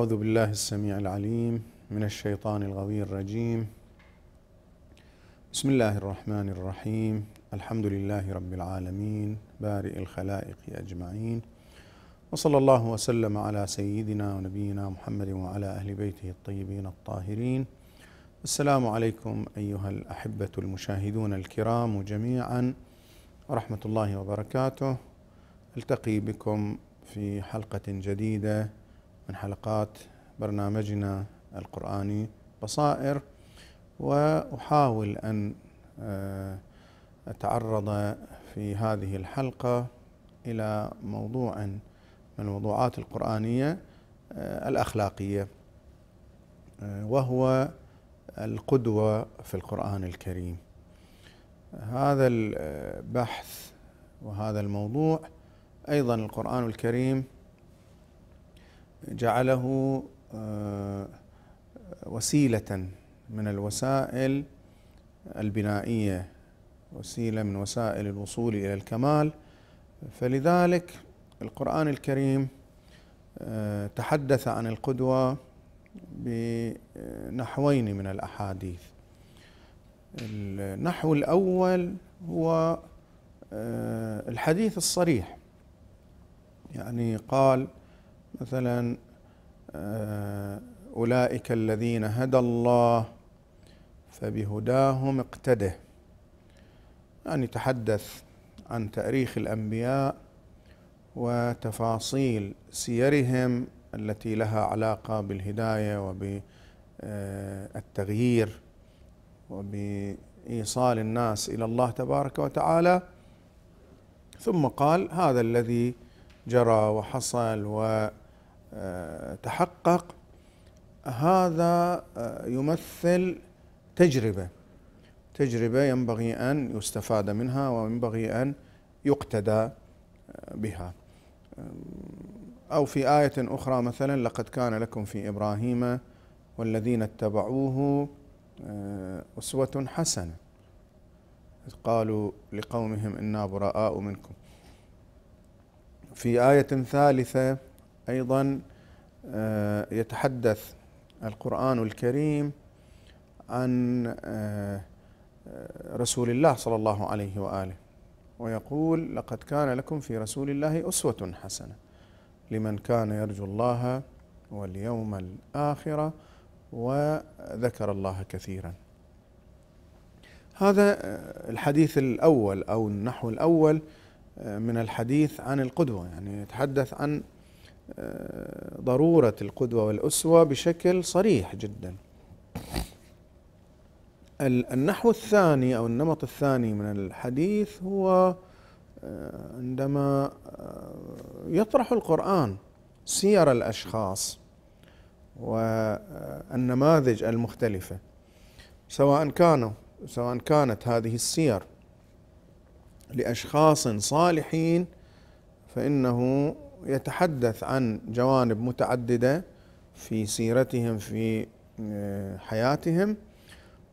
أعوذ بالله السميع العليم من الشيطان الغوي الرجيم بسم الله الرحمن الرحيم الحمد لله رب العالمين بارئ الخلائق أجمعين وصلى الله وسلم على سيدنا ونبينا محمد وعلى أهل بيته الطيبين الطاهرين السلام عليكم أيها الأحبة المشاهدون الكرام جميعا ورحمة الله وبركاته التقي بكم في حلقة جديدة من حلقات برنامجنا القرآني بصائر وأحاول أن آه، أتعرض في هذه الحلقة إلى موضوع من الموضوعات القرآنية آه، الأخلاقية آه، وهو القدوة في القرآن الكريم هذا البحث وهذا الموضوع أيضا القرآن الكريم جعله آه، وسيلة من الوسائل البنائية وسيلة من وسائل الوصول إلى الكمال فلذلك القرآن الكريم آه، تحدث عن القدوة بنحوين من الأحاديث النحو الأول هو آه، الحديث الصريح يعني قال مثلا آه، أولئك الذين هدى الله فبهداهم اقتده يعني تحدث عن تاريخ الأنبياء وتفاصيل سيرهم التي لها علاقة بالهداية وبالتغيير وبإيصال الناس إلى الله تبارك وتعالى ثم قال هذا الذي جرى وحصل و تحقق هذا آه، يمثل تجربه تجربه ينبغي ان يستفاد منها وينبغي ان يقتدى آه، بها آه، او في ايه اخرى مثلا لقد كان لكم في ابراهيم والذين اتبعوه اسوه حسنه اذ قالوا لقومهم انا براء منكم في ايه ثالثه أيضا آه، يتحدث القرآن الكريم عن آه، رسول الله صلى الله عليه وآله ويقول لقد كان لكم في رسول الله أسوة حسنة لمن كان يرجو الله واليوم الآخرة وذكر الله كثيرا هذا آه، الحديث الأول أو النحو الأول من الحديث عن القدوة يعني يتحدث عن ضروره القدوه والاسوه بشكل صريح جدا النحو الثاني او النمط الثاني من الحديث هو آه، عندما آه، يطرح القران سير الاشخاص والنماذج آه، المختلفه سواء كانوا سواء كانت هذه السير لاشخاص صالحين فانه يتحدث عن جوانب متعددة في سيرتهم في آه، حياتهم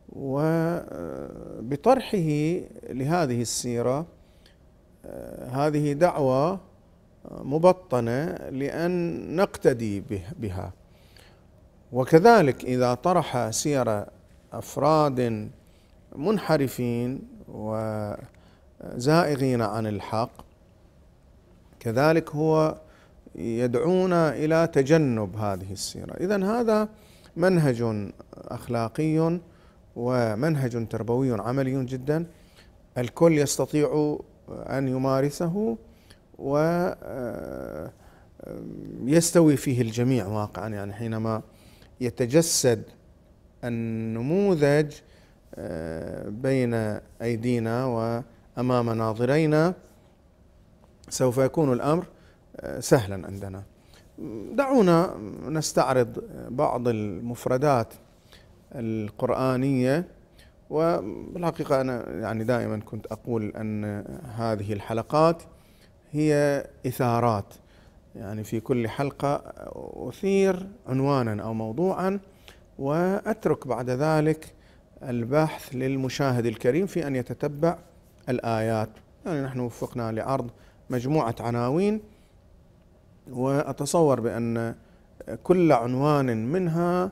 وبطرحه آه، لهذه السيرة آه، هذه دعوة مبطنة لأن نقتدي بها وكذلك إذا طرح سير أفراد منحرفين وزائغين عن الحق كذلك هو يدعونا الى تجنب هذه السيره، اذا هذا منهج اخلاقي ومنهج تربوي عملي جدا الكل يستطيع ان يمارسه ويستوي آه، فيه الجميع واقعا يعني حينما يتجسد النموذج آه، بين ايدينا وامام ناظرينا سوف يكون الأمر آه، سهلا عندنا دعونا نستعرض بعض المفردات القرآنية وبالحقيقة أنا يعني دائما كنت أقول أن هذه الحلقات هي إثارات يعني في كل حلقة أثير عنوانا أو موضوعا وأترك بعد ذلك البحث للمشاهد الكريم في أن يتتبع الآيات يعني نحن وفقنا لعرض مجموعة عناوين وأتصور بأن كل عنوان منها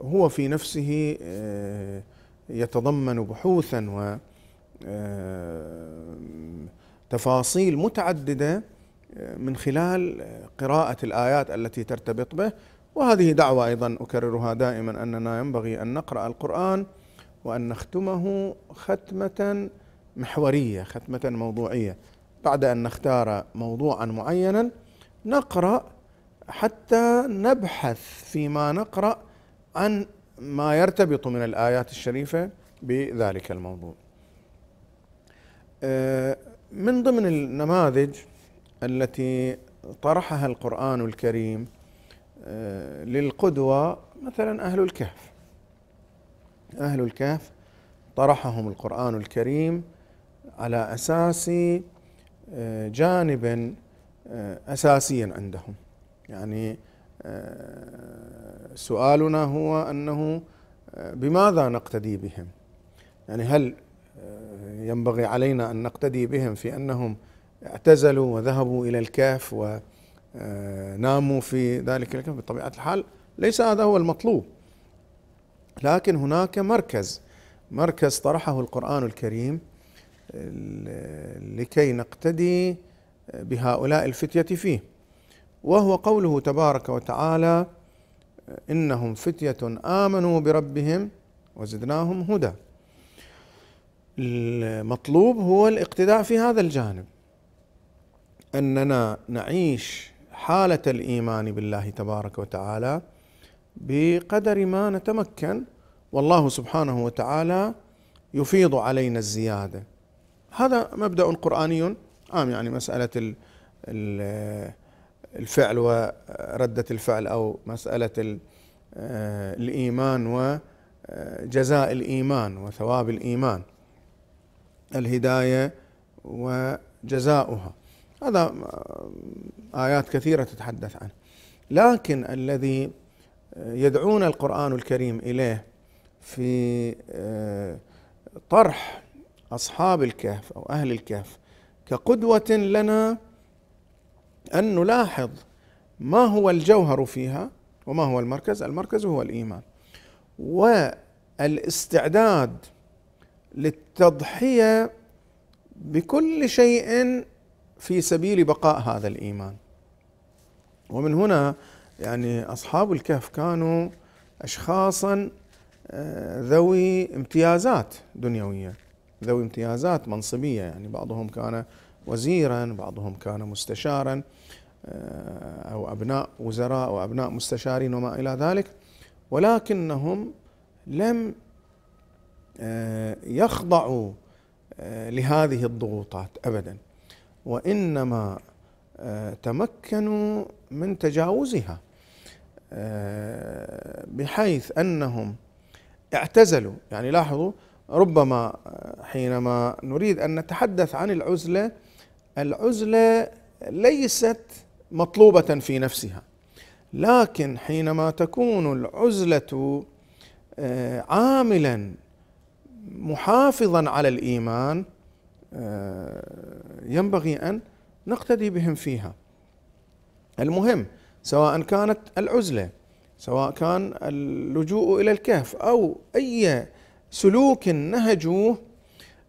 هو في نفسه آه، يتضمن بحوثا و آه، تفاصيل متعدده آه، من خلال قراءه الايات التي ترتبط به وهذه دعوه ايضا اكررها دائما اننا ينبغي ان نقرا القران وان نختمه ختمه محوريه ختمه موضوعيه بعد أن نختار موضوعا معينا نقرأ حتى نبحث فيما نقرأ عن ما يرتبط من الآيات الشريفة بذلك الموضوع. آه، من ضمن النماذج التي طرحها القرآن الكريم آه، للقدوة مثلا أهل الكهف. أهل الكهف طرحهم القرآن الكريم على أساس جانبا آه، اساسيا عندهم يعني آه، سؤالنا هو انه آه، بماذا نقتدي بهم يعني هل ينبغي علينا ان نقتدي بهم في انهم اعتزلوا وذهبوا الى الكهف وناموا في ذلك الكهف بطبيعه الحال ليس هذا هو المطلوب لكن هناك مركز مركز طرحه القران الكريم لكي نقتدي بهؤلاء الفتية فيه وهو قوله تبارك وتعالى إنهم فتية آمنوا بربهم وزدناهم هدى المطلوب هو الاقتداء في هذا الجانب أننا نعيش حالة الإيمان بالله تبارك وتعالى بقدر ما نتمكن والله سبحانه وتعالى يفيض علينا الزياده هذا مبدا قراني عام يعني مساله الفعل ورده الفعل او مساله آه، الايمان وجزاء الايمان وثواب الايمان الهدايه وجزاؤها هذا ايات كثيره تتحدث عنه لكن الذي يدعون القران الكريم اليه في آه، طرح أصحاب الكهف أو أهل الكهف كقدوة لنا أن نلاحظ ما هو الجوهر فيها وما هو المركز المركز هو الإيمان والاستعداد للتضحية بكل شيء في سبيل بقاء هذا الإيمان ومن هنا يعني أصحاب الكهف كانوا أشخاصا آه، ذوي امتيازات دنيويه ذوي امتيازات منصبية يعني بعضهم كان وزيرا بعضهم كان مستشارا آه، أو أبناء وزراء أو أبناء مستشارين وما إلى ذلك ولكنهم لم آه، يخضعوا آه، لهذه الضغوطات أبدا وإنما تمكنوا من تجاوزها بحيث أنهم اعتزلوا يعني لاحظوا ربما حينما نريد ان نتحدث عن العزله العزله ليست مطلوبه في نفسها لكن حينما تكون العزله آه، عاملا محافظا على الايمان آه، ينبغي ان نقتدي بهم فيها المهم سواء كانت العزله سواء كان اللجوء الى الكهف او اي سلوك نهجوه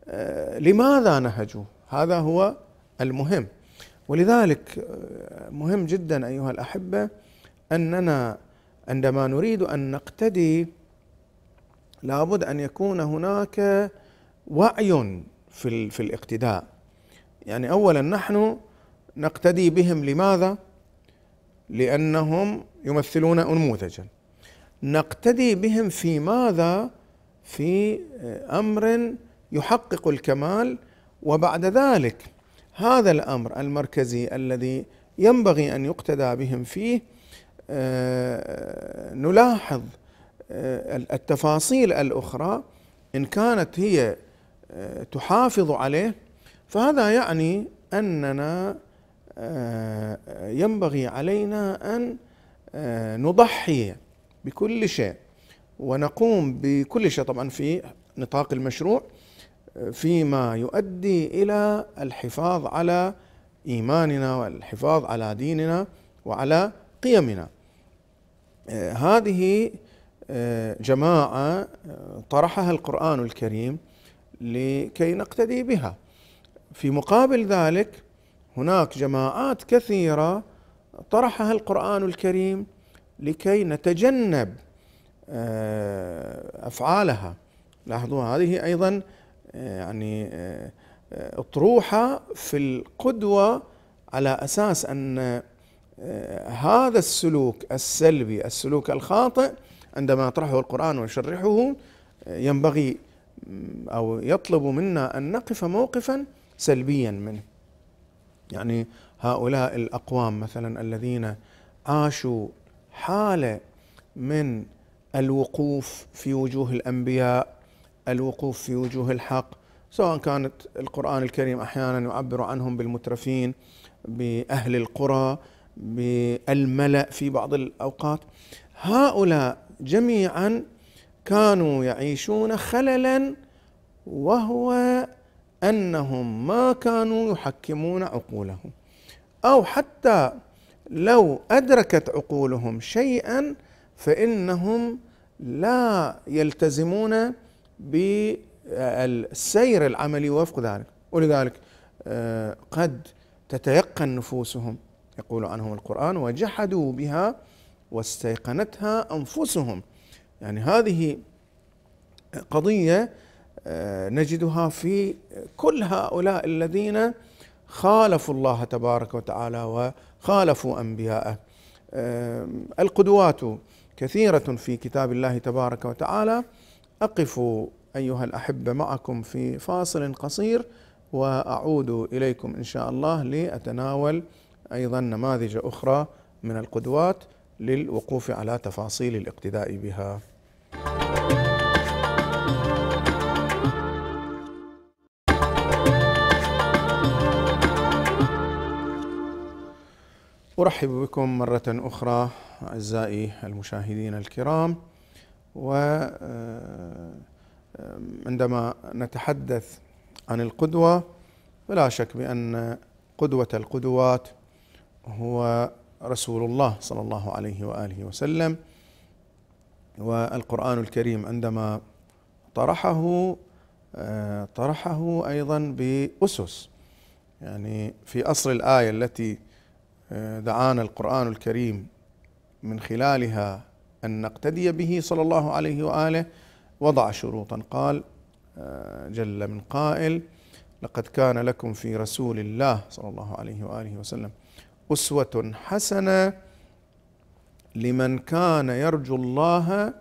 آه، لماذا نهجوه هذا هو المهم ولذلك آه، مهم جدا ايها الاحبه اننا عندما نريد ان نقتدي لابد ان يكون هناك وعي في في الاقتداء يعني اولا نحن نقتدي بهم لماذا لانهم يمثلون انموذجا نقتدي بهم في ماذا في آه، امر يحقق الكمال وبعد ذلك هذا الامر المركزي الذي ينبغي ان يقتدى بهم فيه آه، نلاحظ آه، التفاصيل الاخرى ان كانت هي تحافظ عليه فهذا يعني اننا ينبغي علينا ان نضحي بكل شيء ونقوم بكل شيء طبعا في نطاق المشروع آه، فيما يؤدي الى الحفاظ على ايماننا والحفاظ على ديننا وعلى قيمنا آه، هذه آه، جماعه طرحها القران الكريم لكي نقتدي بها في مقابل ذلك هناك جماعات كثيره طرحها القران الكريم لكي نتجنب آه، أفعالها لاحظوا هذه أيضا آه، يعني آه، أطروحة في القدوة على أساس أن هذا السلوك السلبي السلوك الخاطئ عندما يطرحه القرآن ويشرحه ينبغي أو يطلب منا أن نقف موقفا سلبيا منه يعني هؤلاء الأقوام مثلا الذين عاشوا حالة من الوقوف في وجوه الانبياء الوقوف في وجوه الحق سواء كانت القران الكريم احيانا يعبر عنهم بالمترفين باهل القرى بالملا في بعض الاوقات هؤلاء جميعا كانوا يعيشون خللا وهو انهم ما كانوا يحكمون عقولهم او حتى لو ادركت عقولهم شيئا فإنهم لا يلتزمون بالسير العملي وفق ذلك ولذلك آه، قد تتيقن نفوسهم يقول عنهم القرآن وجحدوا بها واستيقنتها أنفسهم يعني هذه قضية آه، نجدها في كل هؤلاء الذين خالفوا الله تبارك وتعالى وخالفوا أنبياءه آه، القدوات كثيرة في كتاب الله تبارك وتعالى أقف أيها الأحبة معكم في فاصل قصير وأعود إليكم إن شاء الله لأتناول أيضا نماذج أخرى من القدوات للوقوف على تفاصيل الاقتداء بها. أرحب بكم مرة أخرى أعزائي المشاهدين الكرام وعندما آه، نتحدث عن القدوة فلا شك بأن قدوة القدوات هو رسول الله صلى الله عليه وآله وسلم والقرآن الكريم عندما طرحه آه، طرحه أيضا بأسس يعني في أصل الآية التي آه، دعانا القرآن الكريم من خلالها أن نقتدي به صلى الله عليه وآله وضع شروطا قال آه، جل من قائل لقد كان لكم في رسول الله صلى الله عليه وآله وسلم أسوة حسنة لمن كان يرجو الله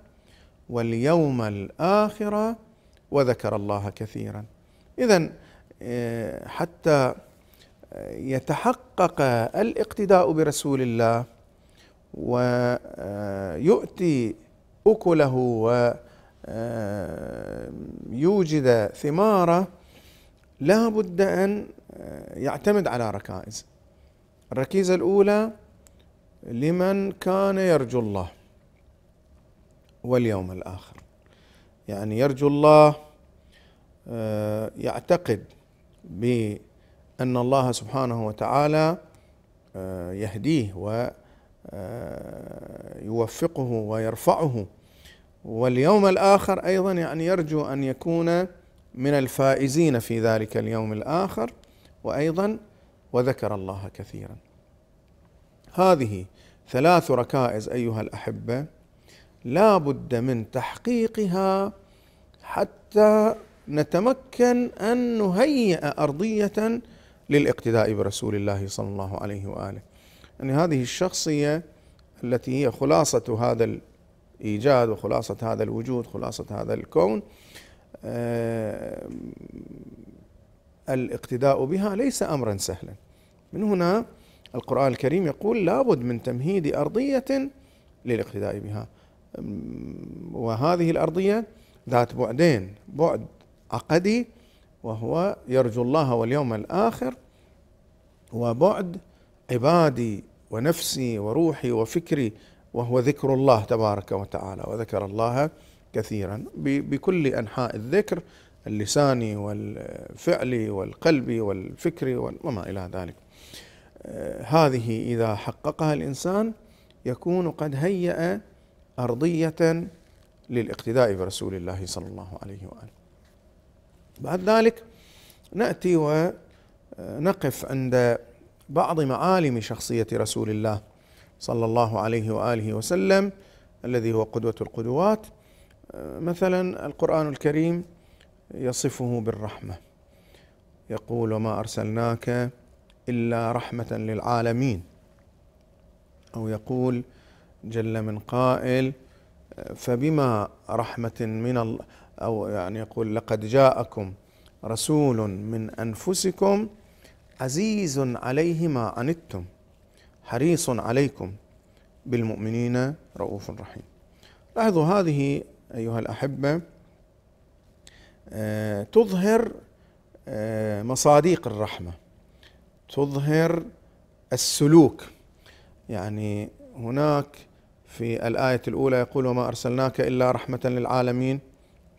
واليوم الآخرة وذكر الله كثيرا إذا آه، حتى يتحقق الاقتداء برسول الله ويؤتي آه، أكله ويوجد آه، ثماره لا بد أن آه، يعتمد على ركائز الركيزة الأولى لمن كان يرجو الله واليوم الآخر يعني يرجو الله يعتقد ب ان الله سبحانه وتعالى آه، يهديه ويوفقه آه، ويرفعه واليوم الاخر ايضا يعني يرجو ان يكون من الفائزين في ذلك اليوم الاخر وايضا وذكر الله كثيرا. هذه ثلاث ركائز ايها الاحبه لا بد من تحقيقها حتى نتمكن ان نهيئ ارضيه للاقتداء برسول الله صلى الله عليه واله يعني هذه الشخصيه التي هي خلاصه هذا الايجاد وخلاصه هذا الوجود خلاصه هذا الكون آه، الاقتداء بها ليس امرا سهلا من هنا القران الكريم يقول لابد من تمهيد ارضيه للاقتداء بها وهذه الارضيه ذات بعدين بعد عقدي وهو يرجو الله واليوم الاخر وبعد عبادي ونفسي وروحي وفكري وهو ذكر الله تبارك وتعالى وذكر الله كثيرا بكل انحاء الذكر اللساني والفعلي والقلبي والفكري وما الى ذلك. آه، هذه اذا حققها الانسان يكون قد هيأ ارضيه للاقتداء برسول الله صلى الله عليه واله. بعد ذلك ناتي و نقف عند بعض معالم شخصيه رسول الله صلى الله عليه واله وسلم الذي هو قدوه القدوات مثلا القران الكريم يصفه بالرحمه يقول وما ارسلناك الا رحمه للعالمين او يقول جل من قائل فبما رحمه من الله او يعني يقول لقد جاءكم رسول من انفسكم عزيز عليه ما عنتم حريص عليكم بالمؤمنين رؤوف رحيم لاحظوا هذه أيها الأحبة آه، تظهر آه، مصاديق الرحمة تظهر السلوك يعني هناك في الآية الأولى يقول وما أرسلناك إلا رحمة للعالمين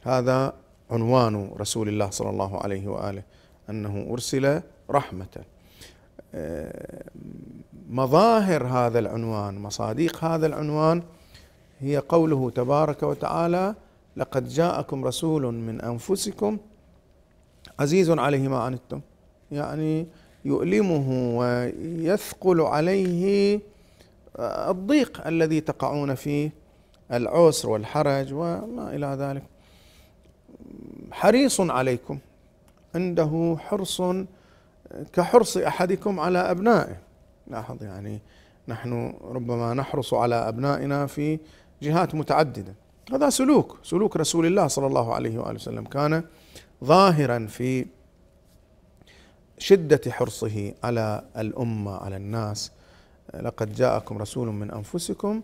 هذا عنوان رسول الله صلى الله عليه وآله أنه أرسل رحمة آه، مظاهر هذا العنوان مصاديق هذا العنوان هي قوله تبارك وتعالى لقد جاءكم رسول من أنفسكم عزيز عليه ما عنتم يعني يؤلمه ويثقل عليه آه، الضيق الذي تقعون فيه العسر والحرج وما إلى ذلك حريص عليكم عنده حرص كحرص احدكم على ابنائه لاحظ يعني نحن ربما نحرص على ابنائنا في جهات متعدده هذا سلوك سلوك رسول الله صلى الله عليه واله وسلم كان ظاهرا في شده حرصه على الامه على الناس لقد جاءكم رسول من انفسكم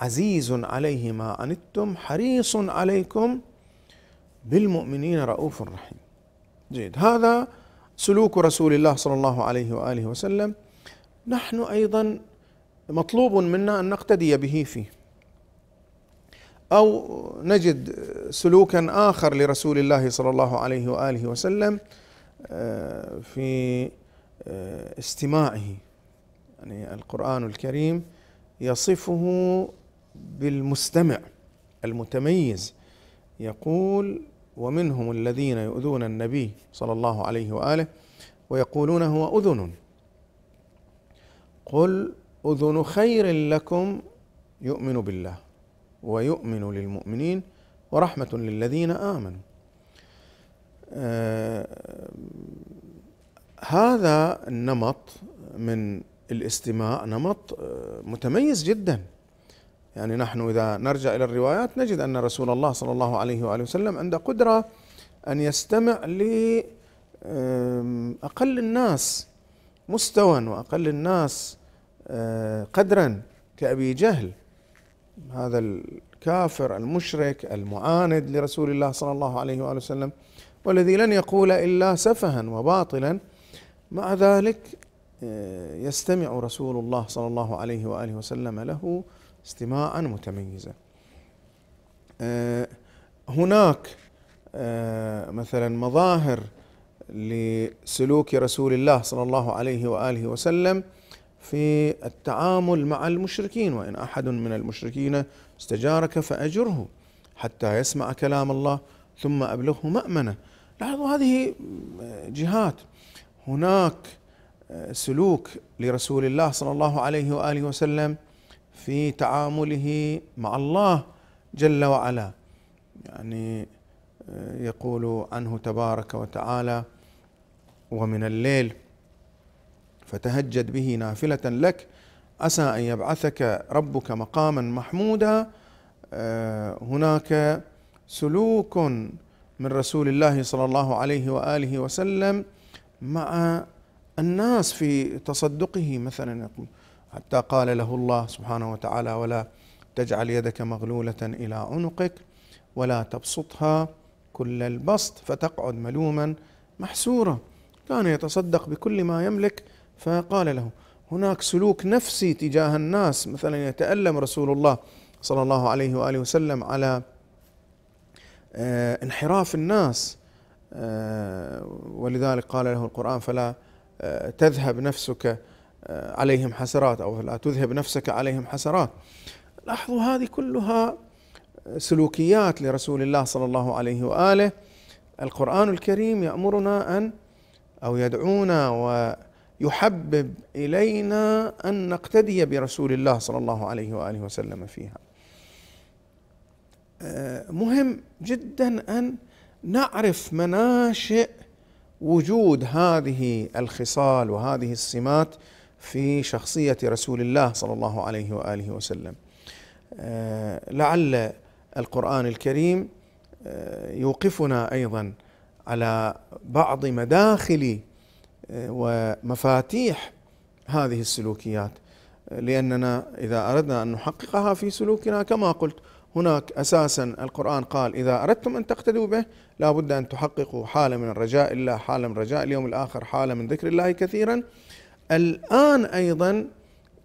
عزيز عليه ما عنتم حريص عليكم بالمؤمنين رؤوف رحيم جيد هذا سلوك رسول الله صلى الله عليه واله وسلم نحن ايضا مطلوب منا ان نقتدي به فيه او نجد سلوكا اخر لرسول الله صلى الله عليه واله وسلم آه، في آه، استماعه يعني القران الكريم يصفه بالمستمع المتميز يقول ومنهم الذين يؤذون النبي صلى الله عليه واله ويقولون هو اذن قل اذن خير لكم يؤمن بالله ويؤمن للمؤمنين ورحمه للذين امنوا آه هذا النمط من الاستماع نمط آه، متميز جدا يعني نحن إذا نرجع إلى الروايات نجد أن رسول الله صلى الله عليه وآله وسلم عنده قدرة أن يستمع لأقل الناس مستوى وأقل الناس آه، قدرا كأبي جهل هذا الكافر المشرك المعاند لرسول الله صلى الله عليه وآله وسلم والذي لن يقول إلا سفها وباطلا مع ذلك آه، يستمع رسول الله صلى الله عليه وآله وسلم له استماعا متميزا آه، هناك آه، مثلا مظاهر لسلوك رسول الله صلى الله عليه واله وسلم في التعامل مع المشركين وان احد من المشركين استجارك فاجره حتى يسمع كلام الله ثم ابلغه مامنه لاحظوا هذه آه، جهات هناك سلوك لرسول الله صلى الله عليه واله وسلم في تعامله مع الله جل وعلا يعني آه، يقول عنه تبارك وتعالى ومن الليل فتهجد به نافله لك عسى ان يبعثك ربك مقاما محمودا آه، هناك سلوك من رسول الله صلى الله عليه واله وسلم مع الناس في تصدقه مثلا يقول حتى قال له الله سبحانه وتعالى ولا تجعل يدك مغلولة إلى عنقك ولا تبسطها كل البسط فتقعد ملوما محسورا كان يتصدق بكل ما يملك فقال له هناك سلوك نفسي تجاه الناس مثلا يتألم رسول الله صلى الله عليه وآله وسلم على آه، انحراف الناس آه، ولذلك قال له القرآن فلا آه، تذهب نفسك آه، عليهم حسرات أو لا تذهب نفسك عليهم حسرات لاحظوا هذه كلها سلوكيات لرسول الله صلى الله عليه وآله القرآن الكريم يأمرنا أن أو يدعونا ويحبب إلينا أن نقتدي برسول الله صلى الله عليه وآله وسلم فيها آه، مهم جدا أن نعرف مناشئ وجود هذه الخصال وهذه السمات في شخصية رسول الله صلى الله عليه وآله وسلم آه، لعل القرآن الكريم آه، يوقفنا أيضا على بعض مداخل آه، ومفاتيح هذه السلوكيات لأننا إذا أردنا أن نحققها في سلوكنا كما قلت هناك أساسا القرآن قال إذا أردتم أن تقتدوا به لا بد أن تحققوا حالة من الرجاء الله حالة من رجاء اليوم الآخر حالة من ذكر الله كثيرا الآن أيضا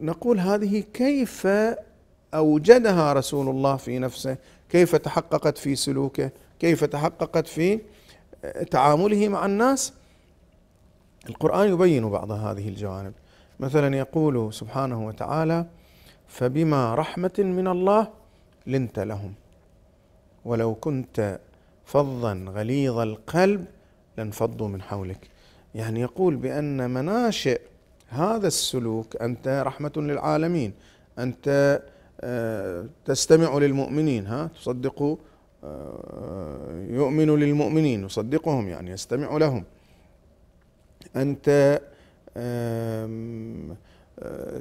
نقول هذه كيف أوجدها رسول الله في نفسه كيف تحققت في سلوكه كيف تحققت في آه، تعامله مع الناس القرآن يبين بعض هذه الجوانب مثلا يقول سبحانه وتعالى فبما رحمة من الله لنت لهم ولو كنت فظا غليظ القلب لانفضوا من حولك يعني يقول بأن مناشئ هذا السلوك أنت رحمة للعالمين أنت آه، تستمع للمؤمنين ها تصدق آه، يؤمن للمؤمنين يصدقهم يعني يستمع لهم أنت آه،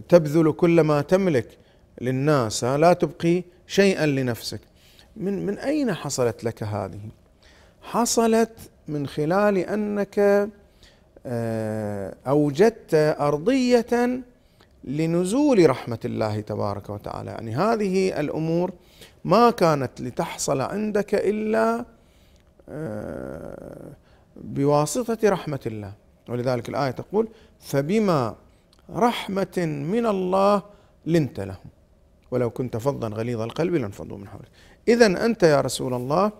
تبذل كل ما تملك للناس لا تبقي شيئا لنفسك من من أين حصلت لك هذه؟ حصلت من خلال أنك آه، أوجدت أرضية لنزول رحمة الله تبارك وتعالى يعني هذه الأمور ما كانت لتحصل عندك إلا آه، بواسطة رحمة الله ولذلك الآية تقول فبما رحمة من الله لنت لهم ولو كنت فظا غليظ القلب لانفضوا من حولك إذا أنت يا رسول الله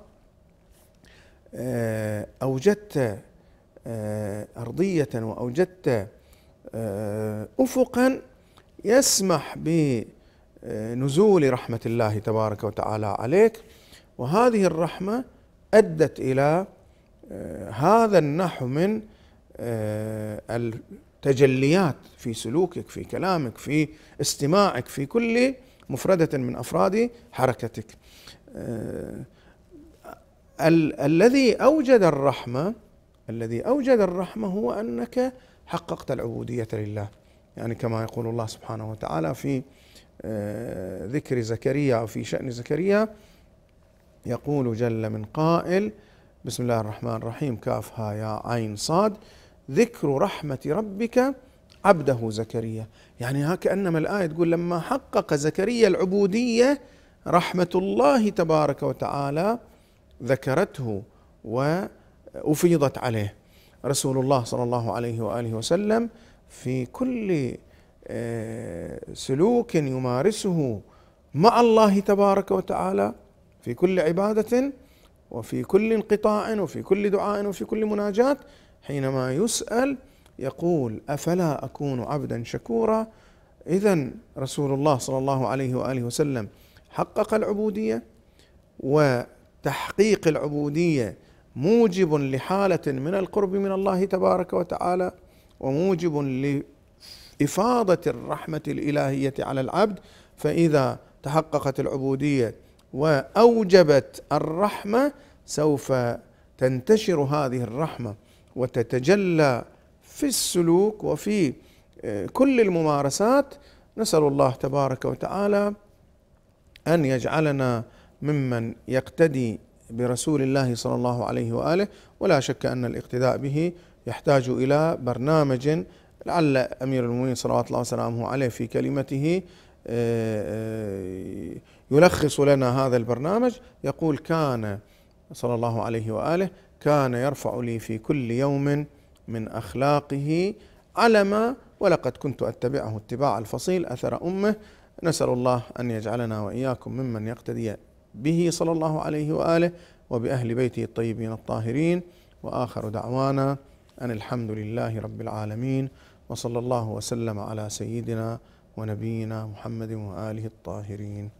آه، أوجدت آه، أرضية وأوجدت آه، أفقا يسمح بنزول رحمة الله تبارك وتعالى عليك وهذه الرحمة أدت إلى آه، هذا النحو من التجليات في سلوكك في كلامك في استماعك في كل مفردة من أفراد حركتك ال الذي أوجد الرحمة الذي أوجد الرحمة هو أنك حققت العبودية لله يعني كما يقول الله سبحانه وتعالى في آه، ذكر زكريا او في شأن زكريا يقول جل من قائل بسم الله الرحمن الرحيم كافها يا عين صاد ذكر رحمة ربك عبده زكريا يعني ها كأنما الآية تقول لما حقق زكريا العبودية رحمة الله تبارك وتعالى ذكرته و أفيضت عليه رسول الله صلى الله عليه وآله وسلم في كل آه، سلوك يمارسه مع الله تبارك وتعالى في كل عبادة وفي كل انقطاع وفي كل دعاء وفي كل مناجاة حينما يسأل يقول أفلا أكون عبدا شكورا إذا رسول الله صلى الله عليه وآله وسلم حقق العبودية وتحقيق العبودية موجب لحاله من القرب من الله تبارك وتعالى وموجب لافاضه الرحمه الالهيه على العبد فاذا تحققت العبوديه واوجبت الرحمه سوف تنتشر هذه الرحمه وتتجلى في السلوك وفي آه، كل الممارسات نسال الله تبارك وتعالى ان يجعلنا ممن يقتدي برسول الله صلى الله عليه واله ولا شك ان الاقتداء به يحتاج الى برنامج لعل امير المؤمنين صلوات الله وسلامه عليه في كلمته آه، آه، يلخص لنا هذا البرنامج يقول كان صلى الله عليه واله كان يرفع لي في كل يوم من اخلاقه علما ولقد كنت اتبعه اتباع الفصيل اثر امه نسال الله ان يجعلنا واياكم ممن يقتدي به صلى الله عليه واله وباهل بيته الطيبين الطاهرين واخر دعوانا ان الحمد لله رب العالمين وصلى الله وسلم على سيدنا ونبينا محمد واله الطاهرين